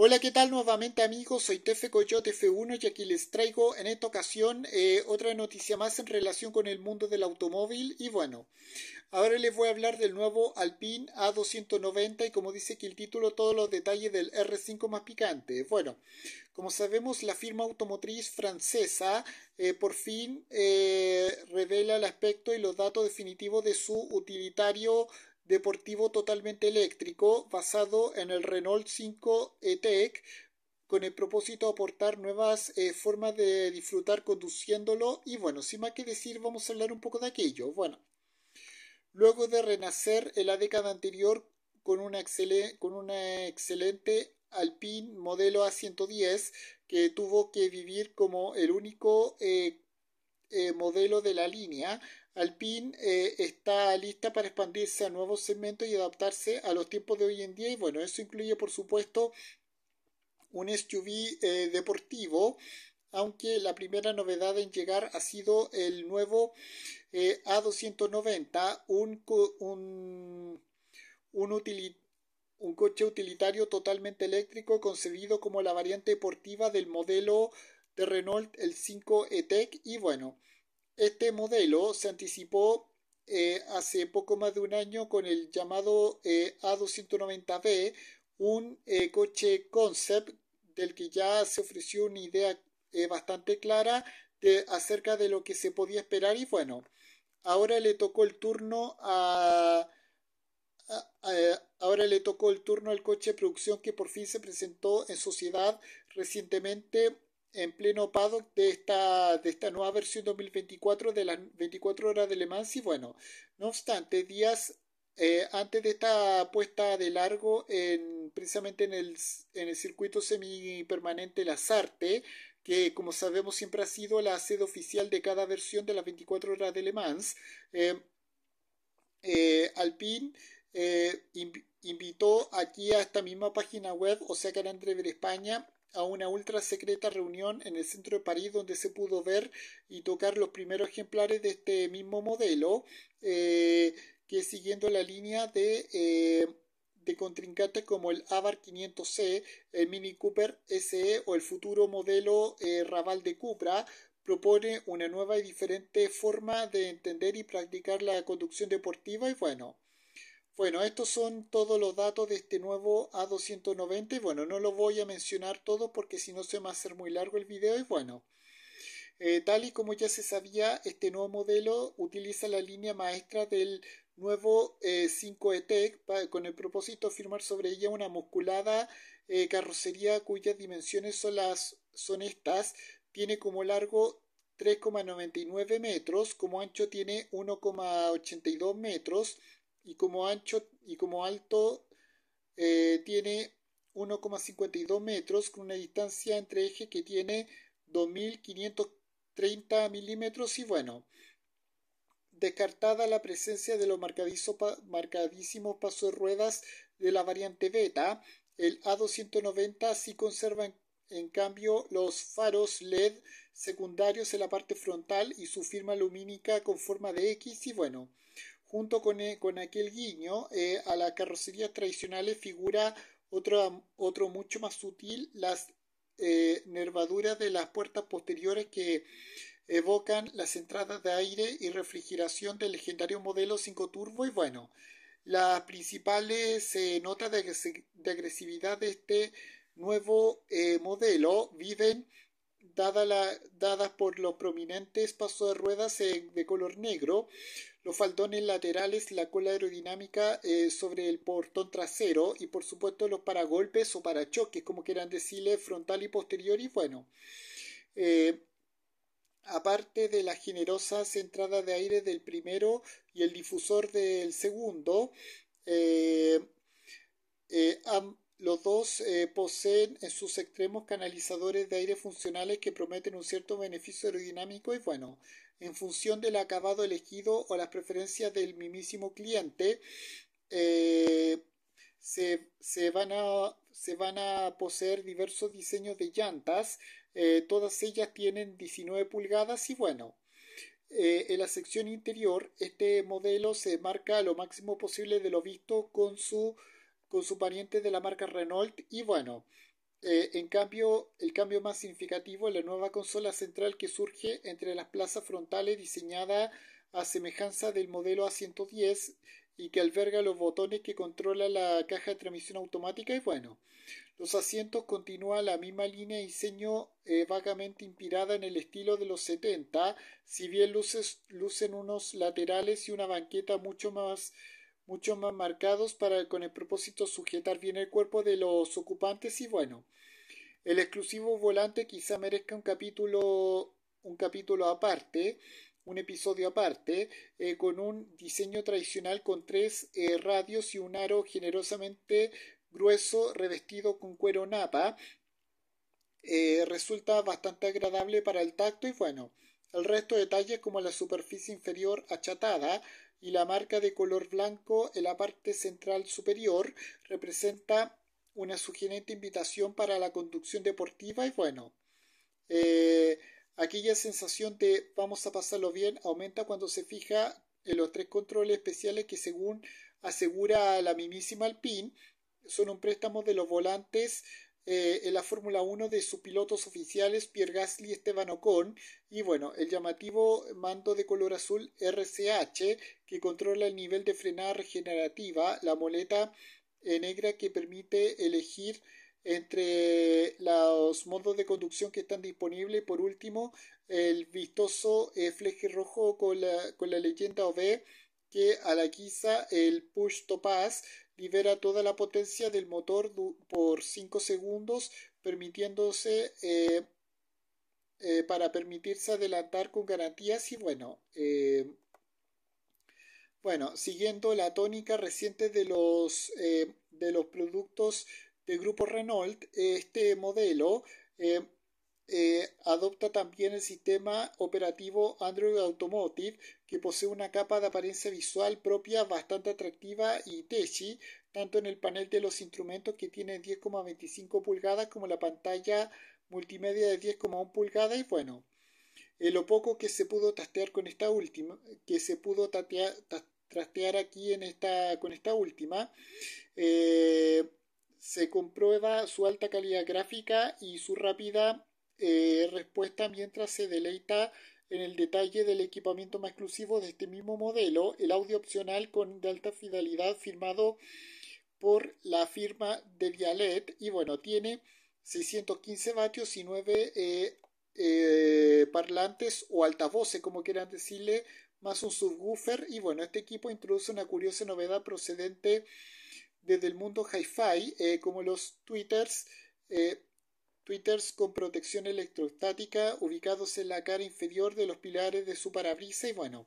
Hola, ¿qué tal nuevamente amigos? Soy Tefe Coyote F1 y aquí les traigo en esta ocasión eh, otra noticia más en relación con el mundo del automóvil y bueno, ahora les voy a hablar del nuevo Alpine A290 y como dice aquí el título, todos los detalles del R5 más picante. Bueno, como sabemos la firma automotriz francesa eh, por fin eh, revela el aspecto y los datos definitivos de su utilitario deportivo totalmente eléctrico basado en el Renault 5 e con el propósito de aportar nuevas eh, formas de disfrutar conduciéndolo y bueno, sin más que decir vamos a hablar un poco de aquello. Bueno, luego de renacer en la década anterior con un con excelente Alpine modelo A110 que tuvo que vivir como el único eh, eh, modelo de la línea Alpine eh, está lista para expandirse a nuevos segmentos y adaptarse a los tiempos de hoy en día y bueno, eso incluye por supuesto un SUV eh, deportivo, aunque la primera novedad en llegar ha sido el nuevo eh, A290, un, un coche utilitario totalmente eléctrico concebido como la variante deportiva del modelo de Renault el 5 ETEC, y bueno, este modelo se anticipó eh, hace poco más de un año con el llamado eh, A290B, un eh, coche concept del que ya se ofreció una idea bastante clara de, acerca de lo que se podía esperar y bueno, ahora le tocó el turno ahora le tocó el turno al coche de producción que por fin se presentó en sociedad recientemente en pleno paddock de esta, de esta nueva versión 2024 de las 24 horas de Le Mans y bueno, no obstante, días eh, antes de esta puesta de largo en, precisamente en el, circuito semipermanente La que como sabemos siempre ha sido la sede oficial de cada versión de las 24 horas de Le Mans, eh, eh, Alpine invitó aquí a esta misma página web, o sea que era España, a una ultra secreta reunión en el centro de París donde se pudo ver y tocar los primeros ejemplares de este mismo modelo eh, que siguiendo la línea eh, de, contrincantes como el Avar 500C, el Mini Cooper SE o el futuro modelo eh, Raval de Cupra propone una nueva y diferente forma de entender y practicar la conducción deportiva y bueno bueno, estos son todos los datos de este nuevo A290 y bueno, no lo voy a mencionar todo porque si no se me va a hacer muy largo el video y bueno. Eh, tal y como ya se sabía, este nuevo modelo utiliza la línea maestra del nuevo 5ETEC eh, e con el propósito de firmar sobre ella una musculada eh, carrocería cuyas dimensiones son, las, son estas. Tiene como largo 3,99 metros, como ancho tiene 1,82 metros y como ancho y como alto eh, tiene 1,52 metros con una distancia entre eje que tiene 2.530 milímetros y bueno, descartada la presencia de los marcadísimos pasos de ruedas de la variante beta, el A290 sí conserva en cambio los faros LED secundarios en la parte frontal y su firma lumínica con forma de X y bueno, junto e, con, aquel guiño eh, a las carrocerías tradicionales figura otro, otro mucho más sutil, las eh, nervaduras de las puertas posteriores que evocan las entradas de aire y refrigeración del legendario modelo 5 Turbo y bueno, las principales notas de, agresividad de este nuevo eh, modelo viven dadas por los prominentes pasos de ruedas de color negro, los faldones laterales, la cola aerodinámica eh, sobre el portón trasero y por supuesto los paragolpes o parachoques, como quieran decirle, frontal y posterior y bueno. Eh, aparte de las generosas entradas de aire del primero y el difusor del segundo, eh, los dos poseen en sus extremos canalizadores de aire funcionales que prometen un cierto beneficio aerodinámico y bueno, en función del acabado elegido o las preferencias del mismísimo cliente, eh, se, van a, poseer diversos diseños de llantas. Eh, todas ellas tienen 19 pulgadas y bueno, eh, en la sección interior este modelo se marca lo máximo posible de lo visto con su, con su pariente de la marca Renault y bueno, eh, en cambio, el cambio más significativo es la nueva consola central que surge entre las plazas frontales diseñada a semejanza del modelo A110 y que alberga los botones que controla la caja de transmisión automática y bueno, los asientos continúan la misma línea de diseño eh, vagamente inspirada en el estilo de los 70, si bien lucen unos laterales y una banqueta mucho más Muchos más marcados para, con el propósito de sujetar bien el cuerpo de los ocupantes y bueno, el exclusivo volante quizá merezca un capítulo, un capítulo aparte, un episodio aparte, eh, con un diseño tradicional con tres eh, radios y un aro generosamente grueso revestido con cuero napa. Eh, resulta bastante agradable para el tacto y bueno, el resto de detalles como la superficie inferior achatada, y la marca de color blanco en la parte central superior representa una sugerente invitación para la conducción deportiva y bueno, eh, aquella sensación de vamos a pasarlo bien aumenta cuando se fija en los tres controles especiales que según asegura la mismísima Alpine son un préstamo de los volantes eh, en la Fórmula 1 de sus pilotos oficiales Pierre Gasly y Esteban Ocon y bueno, el llamativo mando de color azul RCH que controla el nivel de frenada regenerativa, la moleta negra que permite elegir entre los modos de conducción que están disponibles. Por último, el vistoso eh, fleje rojo con la, leyenda OV, que a la guisa el push to pass libera toda la potencia del motor por 5 segundos, permitiéndose eh, eh, para permitirse adelantar con garantías y bueno. Bueno, siguiendo la tónica reciente de los, eh, de los productos del grupo Renault, este modelo eh, eh, adopta también el sistema operativo Android Automotive, que posee una capa de apariencia visual propia bastante atractiva y techy, tanto en el panel de los instrumentos que tiene 10,25 pulgadas como la pantalla multimedia de 10,1 pulgadas y bueno, lo poco que se pudo tastear con esta última, que se pudo tatear, trastear aquí en esta, con esta última, eh, se comprueba su alta calidad gráfica y su rápida eh, respuesta mientras se deleita en el detalle del equipamiento más exclusivo de este mismo modelo, el audio opcional con de alta fidelidad firmado por la firma de Vialet y bueno, tiene 615 vatios y 9 eh, parlantes o altavoces, como quieran decirle, más un subwoofer y bueno, este equipo introduce una curiosa novedad procedente desde el mundo hi-fi eh, como los tweeters eh, tweeters con protección electrostática ubicados en la cara inferior de los pilares de su parabrisa y bueno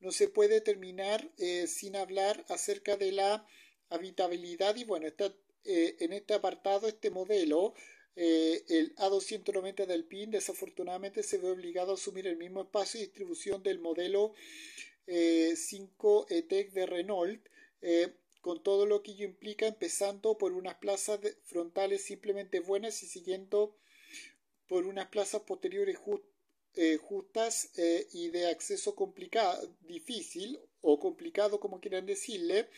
no se puede terminar eh, sin hablar acerca de la habitabilidad y bueno está en este apartado este modelo eh, el A290 del PIN desafortunadamente se ve obligado a asumir el mismo espacio de distribución del modelo 5 eh, ETEC de Renault, eh, con todo lo que ello implica, empezando por unas plazas frontales simplemente buenas y siguiendo por unas plazas posteriores justas y de acceso complicado, difícil o complicado, como quieran decirle,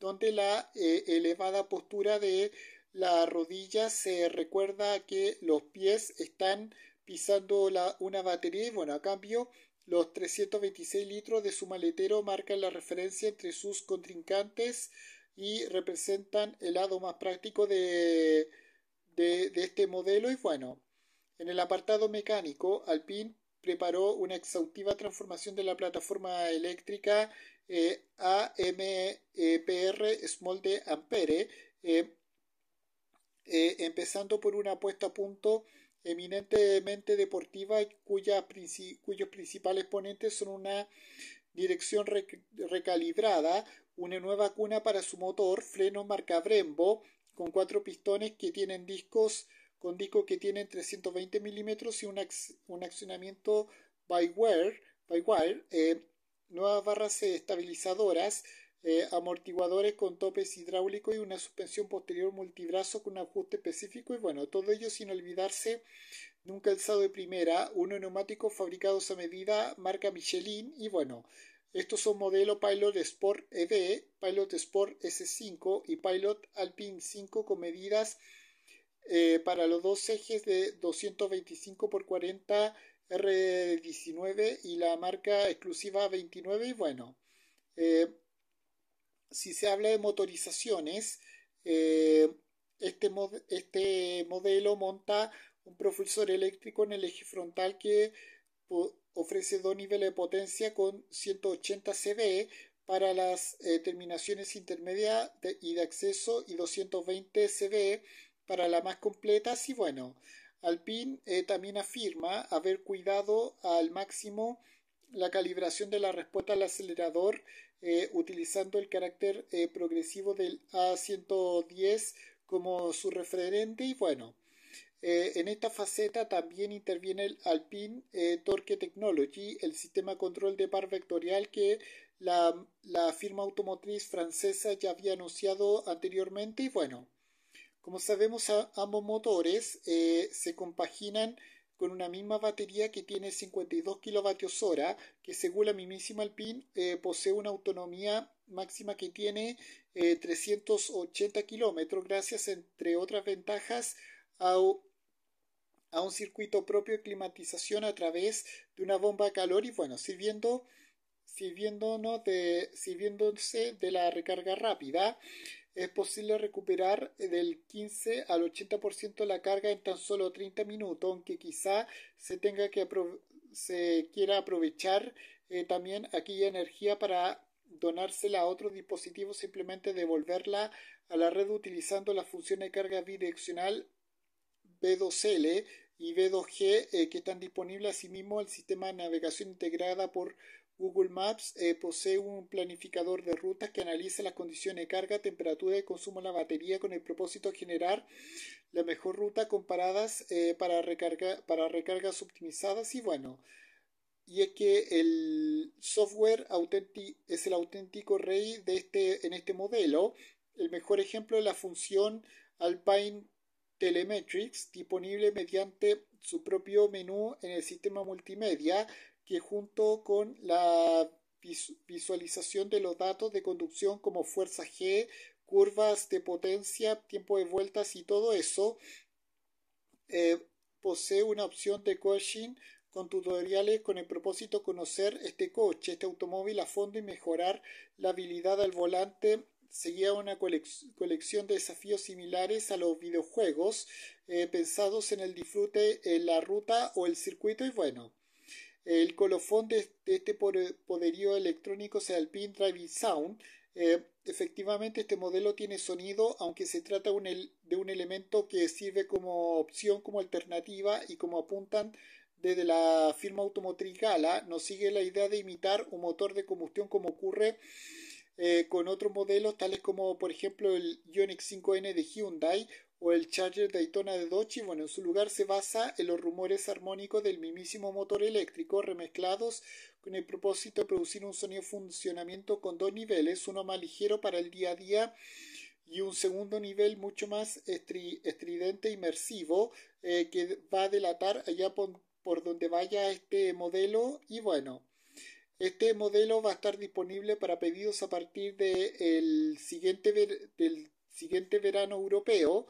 donde la elevada postura de la rodilla se recuerda que los pies están pisando una batería y bueno, a cambio los 326 litros de su maletero marcan la referencia entre sus contrincantes y representan el lado más práctico de, este modelo y bueno, en el apartado mecánico, Alpine preparó una exhaustiva transformación de la plataforma eléctrica eh, AMPR e Small de Ampere eh, eh, empezando por una puesta a punto eminentemente deportiva cuyos principales ponentes son una dirección recalibrada, una nueva cuna para su motor, freno marca Brembo, con cuatro pistones que tienen discos con discos que tienen 320 milímetros y un, accionamiento by wire, by wire eh, nuevas barras estabilizadoras, eh, amortiguadores con topes hidráulicos y una suspensión posterior multibrazo con ajuste específico y bueno, todo ello sin olvidarse de un calzado de primera, uno neumático fabricados a medida marca Michelin y bueno, estos son modelo Pilot Sport ED, Pilot Sport S5 y Pilot Alpine 5 con medidas eh, para los dos ejes de 225 x 40 R19 y la marca exclusiva 29 y bueno, eh, si se habla de motorizaciones, eh, este, este, modelo monta un propulsor eléctrico en el eje frontal que ofrece dos niveles de potencia con 180 CV para las eh, terminaciones intermedias y de acceso y 220 CV para las más completas y bueno, Alpine eh, también afirma haber cuidado al máximo la calibración de la respuesta al acelerador eh, utilizando el carácter eh, progresivo del A110 como su referente y bueno, eh, en esta faceta también interviene el Alpine Torque Technology, el sistema control de par vectorial que la, firma automotriz francesa ya había anunciado anteriormente y bueno, como sabemos ambos motores se compaginan con una misma batería que tiene 52 kWh, que según la mismísima Alpine eh, posee una autonomía máxima que tiene 380 eh, kilómetros, gracias, entre otras ventajas, a, un circuito propio de climatización a través de una bomba calor y bueno, sirviendo de, sirviéndose de la recarga rápida es posible recuperar del 15 al 80% la carga en tan solo 30 minutos, aunque quizá se tenga que se quiera aprovechar eh, también aquella energía para donársela a otro dispositivo, simplemente devolverla a la red utilizando la función de carga bidireccional B2L y B2G eh, que están disponibles asimismo el sistema de navegación integrada por Google Maps eh, posee un planificador de rutas que analiza las condiciones de carga, temperatura y consumo de la batería con el propósito de generar la mejor ruta comparadas eh, para, para recargas optimizadas y bueno, y es que el software es el auténtico rey de este, en este modelo. El mejor ejemplo es la función Alpine Telemetrics disponible mediante su propio menú en el sistema multimedia que junto con la visualización de los datos de conducción como fuerza G, curvas de potencia, tiempo de vueltas y todo eso, eh, posee una opción de coaching con tutoriales con el propósito de conocer este coche, este automóvil a fondo y mejorar la habilidad al volante. Seguía una colección de desafíos similares a los videojuegos eh, pensados en el disfrute en la ruta o el circuito y bueno, el colofón de, este eh, poderío electrónico sea el Pin drive Sound. Eh, efectivamente, este modelo tiene sonido, aunque se trata de un elemento que sirve como opción, como alternativa y como apuntan desde la firma automotriz Gala, nos sigue la idea de imitar un motor de combustión como ocurre eh, con otros modelos, tales como por ejemplo el Ioniq 5N de Hyundai o el Charger Daytona de Dodge bueno, en su lugar se basa en los rumores armónicos del mismísimo motor eléctrico remezclados con el propósito de producir un sonido funcionamiento con dos niveles, uno más ligero para el día a día y un segundo nivel mucho más estridente estridente, inmersivo, eh, que va a delatar allá por, donde vaya este modelo y bueno. Este modelo va a estar disponible para pedidos a partir siguiente del siguiente verano europeo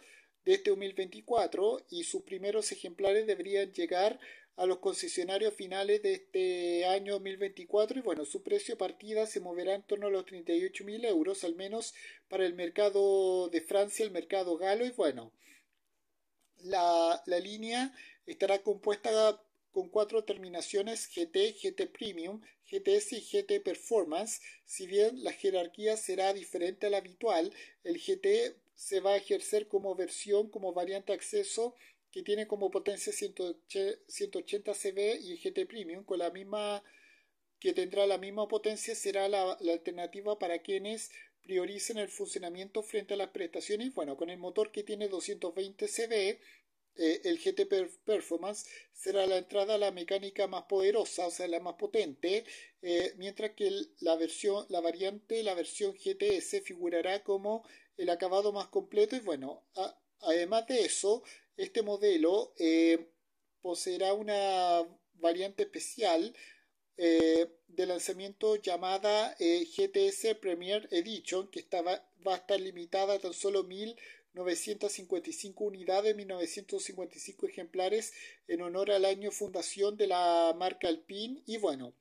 este 2024 y sus primeros ejemplares deberían llegar a los concesionarios finales de este año 2024 y bueno, su precio partida se moverá en torno a los 38.000 euros al menos para el mercado de Francia, el mercado galo y bueno, la, la línea estará compuesta con cuatro terminaciones GT, GT Premium, GTS y GT Performance. Si bien la jerarquía será diferente a la habitual, el GT se va a ejercer como versión, como variante acceso que tiene como potencia 180 CB y GT Premium, con la misma que tendrá la misma potencia será la, alternativa para quienes prioricen el funcionamiento frente a las prestaciones. Bueno, con el motor que tiene 220 CV, eh, el GT Performance será la entrada a la mecánica más poderosa, o sea, la más potente, eh, mientras que la versión, la variante, la versión GTS figurará como el acabado más completo y bueno, además de eso, este modelo eh, poseerá una variante especial eh, de lanzamiento llamada eh, GTS Premier Edition, que va a estar limitada a tan solo 1.955 unidades, 1.955 ejemplares, en honor al año fundación de la marca Alpine. Y bueno,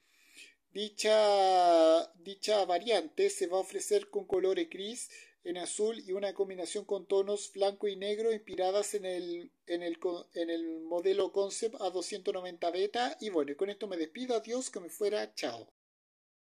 dicha, dicha variante se va a ofrecer con colores gris en azul y una combinación con tonos blanco y negro inspiradas en el, en el, en el modelo concept a 290 beta. Y bueno, con esto me despido, adiós, que me fuera, chao.